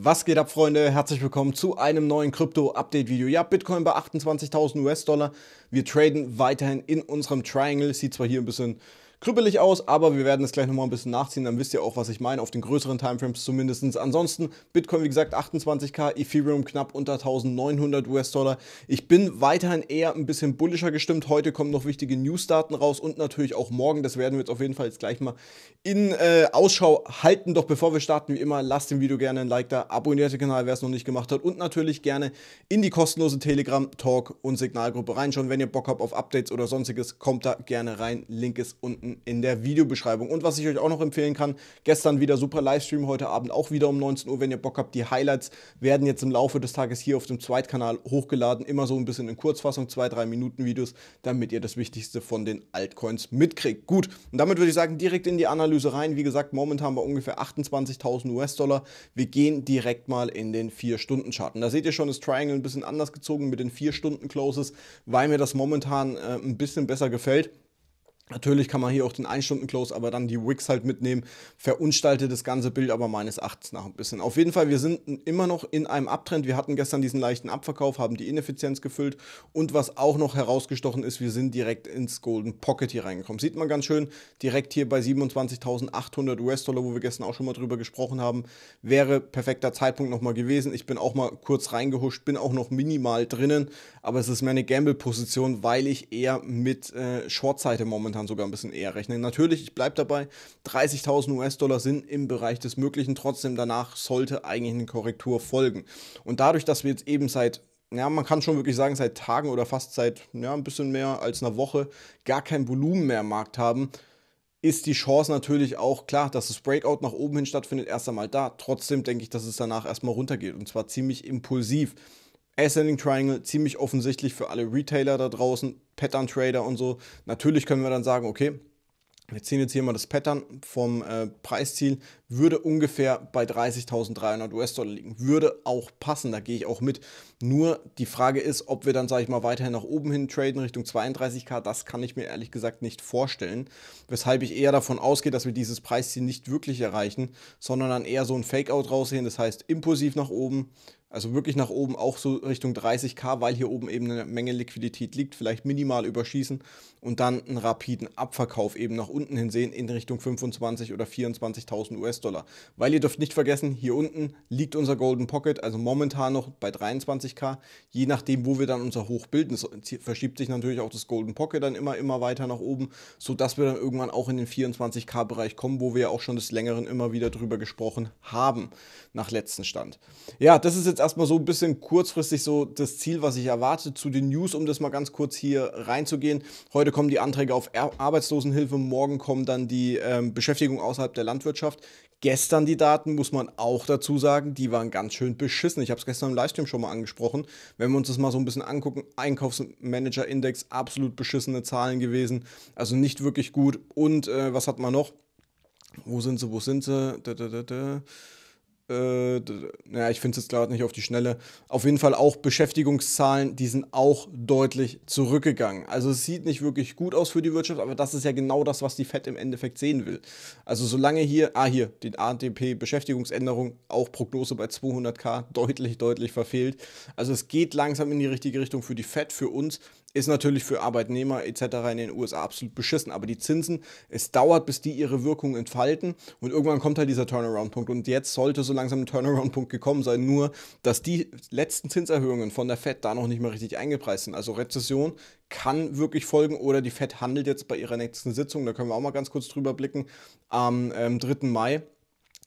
Was geht ab, Freunde? Herzlich willkommen zu einem neuen Krypto-Update-Video. Ja, Bitcoin bei 28.000 US-Dollar. Wir traden weiterhin in unserem Triangle. Sieht zwar hier ein bisschen krüppelig aus, aber wir werden es gleich nochmal ein bisschen nachziehen, dann wisst ihr auch, was ich meine, auf den größeren Timeframes zumindest. Ansonsten Bitcoin, wie gesagt, 28k, Ethereum knapp unter 1900 US-Dollar. Ich bin weiterhin eher ein bisschen bullischer gestimmt. Heute kommen noch wichtige News-Daten raus und natürlich auch morgen. Das werden wir jetzt auf jeden Fall jetzt gleich mal in äh, Ausschau halten. Doch bevor wir starten, wie immer, lasst dem Video gerne ein Like da, abonniert den Kanal, wer es noch nicht gemacht hat und natürlich gerne in die kostenlose Telegram, Talk und Signalgruppe reinschauen. Wenn ihr Bock habt auf Updates oder sonstiges, kommt da gerne rein. Link ist unten unten in der Videobeschreibung. Und was ich euch auch noch empfehlen kann, gestern wieder super Livestream, heute Abend auch wieder um 19 Uhr, wenn ihr Bock habt. Die Highlights werden jetzt im Laufe des Tages hier auf dem Zweitkanal hochgeladen. Immer so ein bisschen in Kurzfassung, zwei, drei Minuten Videos, damit ihr das Wichtigste von den Altcoins mitkriegt. Gut, und damit würde ich sagen, direkt in die Analyse rein. Wie gesagt, momentan bei ungefähr 28.000 US-Dollar. Wir gehen direkt mal in den 4-Stunden-Chart. Und da seht ihr schon das Triangle ein bisschen anders gezogen mit den 4-Stunden-Closes, weil mir das momentan äh, ein bisschen besser gefällt. Natürlich kann man hier auch den 1-Stunden-Close, aber dann die Wicks halt mitnehmen, verunstaltet das ganze Bild aber meines Erachtens nach ein bisschen. Auf jeden Fall, wir sind immer noch in einem Abtrend. Wir hatten gestern diesen leichten Abverkauf, haben die Ineffizienz gefüllt und was auch noch herausgestochen ist, wir sind direkt ins Golden Pocket hier reingekommen. Sieht man ganz schön, direkt hier bei 27.800 US-Dollar, wo wir gestern auch schon mal drüber gesprochen haben, wäre perfekter Zeitpunkt nochmal gewesen. Ich bin auch mal kurz reingehuscht, bin auch noch minimal drinnen, aber es ist mehr eine Gamble-Position, weil ich eher mit äh, Short-Seite momentan momentan sogar ein bisschen eher rechnen. Natürlich, ich bleibe dabei, 30.000 US-Dollar sind im Bereich des Möglichen, trotzdem danach sollte eigentlich eine Korrektur folgen. Und dadurch, dass wir jetzt eben seit ja, man kann schon wirklich sagen, seit Tagen oder fast seit ja, ein bisschen mehr als einer Woche gar kein Volumen mehr im Markt haben, ist die Chance natürlich auch klar, dass das Breakout nach oben hin stattfindet, erst einmal da. Trotzdem denke ich, dass es danach erstmal runtergeht und zwar ziemlich impulsiv. Ascending Triangle ziemlich offensichtlich für alle Retailer da draußen, Pattern Trader und so. Natürlich können wir dann sagen, okay, wir ziehen jetzt hier mal das Pattern vom äh, Preisziel, würde ungefähr bei 30.300 US-Dollar liegen. Würde auch passen, da gehe ich auch mit. Nur die Frage ist, ob wir dann, sage ich mal, weiterhin nach oben hin traden Richtung 32k, das kann ich mir ehrlich gesagt nicht vorstellen. Weshalb ich eher davon ausgehe, dass wir dieses Preisziel nicht wirklich erreichen, sondern dann eher so ein Fakeout raussehen, das heißt impulsiv nach oben, also wirklich nach oben auch so Richtung 30k, weil hier oben eben eine Menge Liquidität liegt, vielleicht minimal überschießen und dann einen rapiden Abverkauf eben nach unten hin sehen in Richtung 25 oder 24.000 US-Dollar. Weil ihr dürft nicht vergessen, hier unten liegt unser Golden Pocket, also momentan noch bei 23k. Je nachdem, wo wir dann unser Hoch bilden, verschiebt sich natürlich auch das Golden Pocket dann immer, immer weiter nach oben, sodass wir dann irgendwann auch in den 24k-Bereich kommen, wo wir ja auch schon des Längeren immer wieder drüber gesprochen haben, nach letzten Stand. Ja, das ist jetzt jetzt erstmal so ein bisschen kurzfristig so das Ziel, was ich erwarte, zu den News, um das mal ganz kurz hier reinzugehen. Heute kommen die Anträge auf Arbeitslosenhilfe, morgen kommen dann die ähm, Beschäftigung außerhalb der Landwirtschaft. Gestern die Daten, muss man auch dazu sagen, die waren ganz schön beschissen. Ich habe es gestern im Livestream schon mal angesprochen. Wenn wir uns das mal so ein bisschen angucken, Einkaufsmanager-Index, absolut beschissene Zahlen gewesen. Also nicht wirklich gut. Und äh, was hat man noch? Wo sind sie, wo sind sie? Da, da, da, da äh, naja, ich finde es jetzt gerade nicht auf die Schnelle, auf jeden Fall auch Beschäftigungszahlen, die sind auch deutlich zurückgegangen. Also es sieht nicht wirklich gut aus für die Wirtschaft, aber das ist ja genau das, was die FED im Endeffekt sehen will. Also solange hier, ah hier, die ADP-Beschäftigungsänderung, auch Prognose bei 200k, deutlich, deutlich verfehlt. Also es geht langsam in die richtige Richtung für die FED, für uns, ist natürlich für Arbeitnehmer etc. in den USA absolut beschissen. Aber die Zinsen, es dauert, bis die ihre Wirkung entfalten. Und irgendwann kommt halt dieser Turnaround-Punkt. Und jetzt sollte so langsam ein Turnaround-Punkt gekommen sein. Nur, dass die letzten Zinserhöhungen von der FED da noch nicht mal richtig eingepreist sind. Also Rezession kann wirklich folgen oder die FED handelt jetzt bei ihrer nächsten Sitzung, da können wir auch mal ganz kurz drüber blicken, am ähm, 3. Mai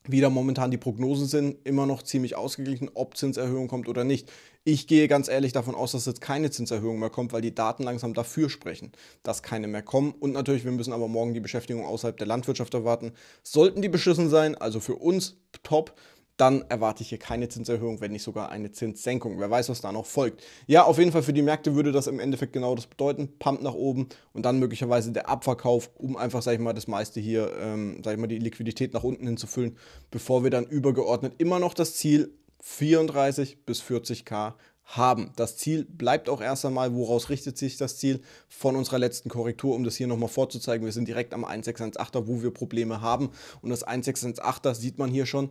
wieder momentan die Prognosen sind immer noch ziemlich ausgeglichen, ob Zinserhöhung kommt oder nicht. Ich gehe ganz ehrlich davon aus, dass jetzt keine Zinserhöhung mehr kommt, weil die Daten langsam dafür sprechen, dass keine mehr kommen. Und natürlich, wir müssen aber morgen die Beschäftigung außerhalb der Landwirtschaft erwarten. Sollten die beschissen sein, also für uns top dann erwarte ich hier keine Zinserhöhung, wenn nicht sogar eine Zinssenkung. Wer weiß, was da noch folgt. Ja, auf jeden Fall für die Märkte würde das im Endeffekt genau das bedeuten. Pump nach oben und dann möglicherweise der Abverkauf, um einfach, sag ich mal, das meiste hier, ähm, sag ich mal, die Liquidität nach unten hinzufüllen, bevor wir dann übergeordnet immer noch das Ziel 34 bis 40k haben. Das Ziel bleibt auch erst einmal, woraus richtet sich das Ziel von unserer letzten Korrektur, um das hier nochmal vorzuzeigen. Wir sind direkt am 1618er, wo wir Probleme haben. Und das 1618er sieht man hier schon,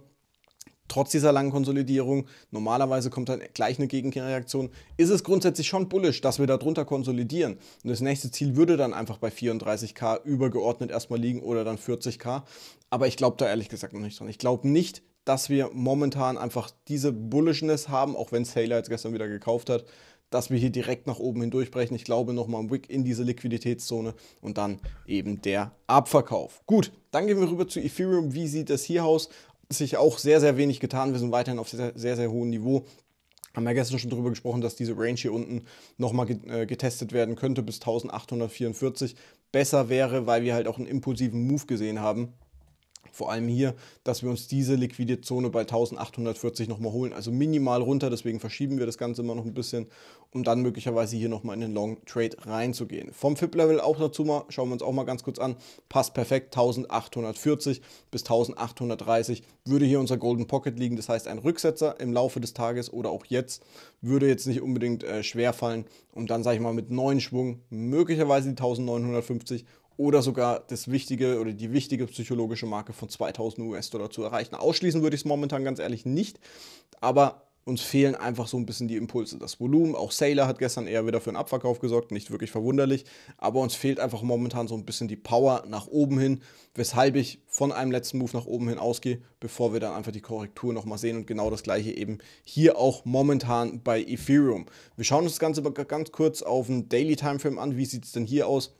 trotz dieser langen Konsolidierung, normalerweise kommt dann gleich eine Gegenreaktion, ist es grundsätzlich schon bullisch, dass wir darunter konsolidieren. Und das nächste Ziel würde dann einfach bei 34k übergeordnet erstmal liegen oder dann 40k. Aber ich glaube da ehrlich gesagt noch nicht dran. Ich glaube nicht, dass wir momentan einfach diese Bullishness haben, auch wenn Sailor jetzt gestern wieder gekauft hat, dass wir hier direkt nach oben hindurchbrechen. Ich glaube nochmal ein Wick in diese Liquiditätszone und dann eben der Abverkauf. Gut, dann gehen wir rüber zu Ethereum. Wie sieht das hier aus? sich auch sehr, sehr wenig getan. Wir sind weiterhin auf sehr, sehr, sehr hohem Niveau. Haben wir gestern schon darüber gesprochen, dass diese Range hier unten nochmal äh, getestet werden könnte bis 1844. Besser wäre, weil wir halt auch einen impulsiven Move gesehen haben. Vor allem hier, dass wir uns diese liquide Zone bei 1840 nochmal holen, also minimal runter, deswegen verschieben wir das Ganze immer noch ein bisschen, um dann möglicherweise hier nochmal in den Long Trade reinzugehen. Vom FIP-Level auch dazu mal, schauen wir uns auch mal ganz kurz an, passt perfekt, 1840 bis 1830 würde hier unser Golden Pocket liegen, das heißt ein Rücksetzer im Laufe des Tages oder auch jetzt, würde jetzt nicht unbedingt äh, schwer fallen und dann, sage ich mal, mit neuen Schwung möglicherweise die 1950 oder sogar das wichtige oder die wichtige psychologische Marke von 2000 US-Dollar zu erreichen. Ausschließen würde ich es momentan ganz ehrlich nicht, aber uns fehlen einfach so ein bisschen die Impulse. Das Volumen, auch Sailor hat gestern eher wieder für einen Abverkauf gesorgt, nicht wirklich verwunderlich, aber uns fehlt einfach momentan so ein bisschen die Power nach oben hin, weshalb ich von einem letzten Move nach oben hin ausgehe, bevor wir dann einfach die Korrektur nochmal sehen und genau das gleiche eben hier auch momentan bei Ethereum. Wir schauen uns das Ganze aber ganz kurz auf den Daily Timeframe an, wie sieht es denn hier aus?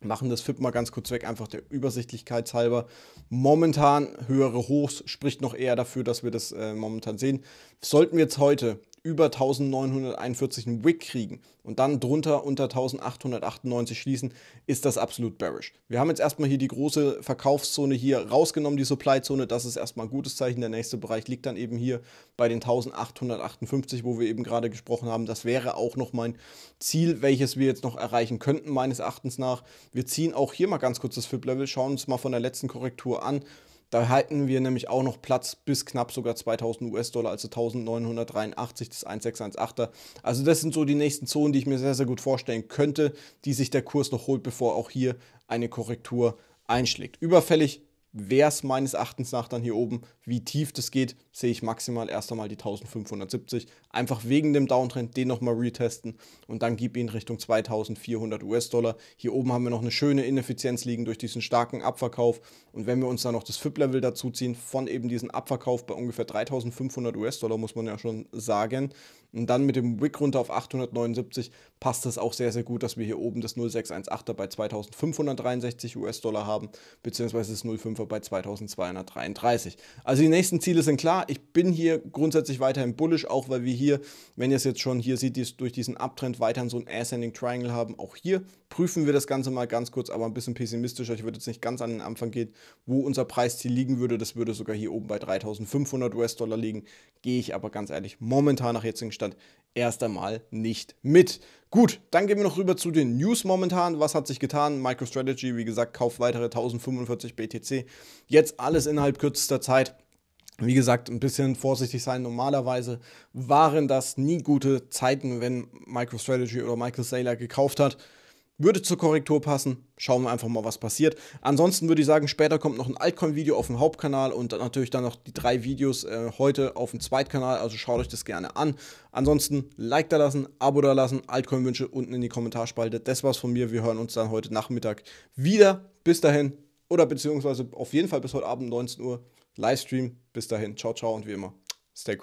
machen das FIP mal ganz kurz weg, einfach der Übersichtlichkeit halber. Momentan höhere Hochs spricht noch eher dafür, dass wir das äh, momentan sehen. Sollten wir jetzt heute über 1941 einen Wick kriegen und dann drunter unter 1898 schließen, ist das absolut bearish. Wir haben jetzt erstmal hier die große Verkaufszone hier rausgenommen, die Supply-Zone. Das ist erstmal ein gutes Zeichen. Der nächste Bereich liegt dann eben hier bei den 1858, wo wir eben gerade gesprochen haben. Das wäre auch noch mein Ziel, welches wir jetzt noch erreichen könnten, meines Erachtens nach. Wir ziehen auch hier mal ganz kurz das FIP-Level, schauen uns mal von der letzten Korrektur an. Da halten wir nämlich auch noch Platz bis knapp sogar 2000 US-Dollar, also 1983 bis 1618er. Also das sind so die nächsten Zonen, die ich mir sehr, sehr gut vorstellen könnte, die sich der Kurs noch holt, bevor auch hier eine Korrektur einschlägt. Überfällig wäre es meines Erachtens nach dann hier oben. Wie tief das geht, sehe ich maximal erst einmal die 1570, einfach wegen dem Downtrend den nochmal retesten und dann gib ihn Richtung 2400 US-Dollar. Hier oben haben wir noch eine schöne Ineffizienz liegen durch diesen starken Abverkauf und wenn wir uns dann noch das FIP-Level dazu ziehen von eben diesem Abverkauf bei ungefähr 3500 US-Dollar, muss man ja schon sagen, und dann mit dem Wick runter auf 879 passt es auch sehr, sehr gut, dass wir hier oben das 0618er bei 2563 US-Dollar haben, beziehungsweise das 05er bei 2233. Also die nächsten Ziele sind klar. Ich bin hier grundsätzlich weiterhin bullisch, auch weil wir hier hier, wenn ihr es jetzt schon hier seht, ist durch diesen Abtrend weiterhin so ein Ascending Triangle haben. Auch hier prüfen wir das Ganze mal ganz kurz, aber ein bisschen pessimistischer. Ich würde jetzt nicht ganz an den Anfang gehen, wo unser Preisziel liegen würde. Das würde sogar hier oben bei 3500 US-Dollar liegen. Gehe ich aber ganz ehrlich momentan nach jetzigem Stand erst einmal nicht mit. Gut, dann gehen wir noch rüber zu den News momentan. Was hat sich getan? MicroStrategy, wie gesagt, kauft weitere 1045 BTC. Jetzt alles innerhalb kürzester Zeit. Wie gesagt, ein bisschen vorsichtig sein. Normalerweise waren das nie gute Zeiten, wenn MicroStrategy oder Michael Saylor gekauft hat. Würde zur Korrektur passen. Schauen wir einfach mal, was passiert. Ansonsten würde ich sagen, später kommt noch ein Altcoin-Video auf dem Hauptkanal und natürlich dann noch die drei Videos äh, heute auf dem Zweitkanal. Also schaut euch das gerne an. Ansonsten Like da lassen, Abo da lassen, Altcoin-Wünsche unten in die Kommentarspalte. Das war's von mir. Wir hören uns dann heute Nachmittag wieder. Bis dahin oder beziehungsweise auf jeden Fall bis heute Abend 19 Uhr. Livestream. Bis dahin, ciao, ciao und wie immer, stay cool.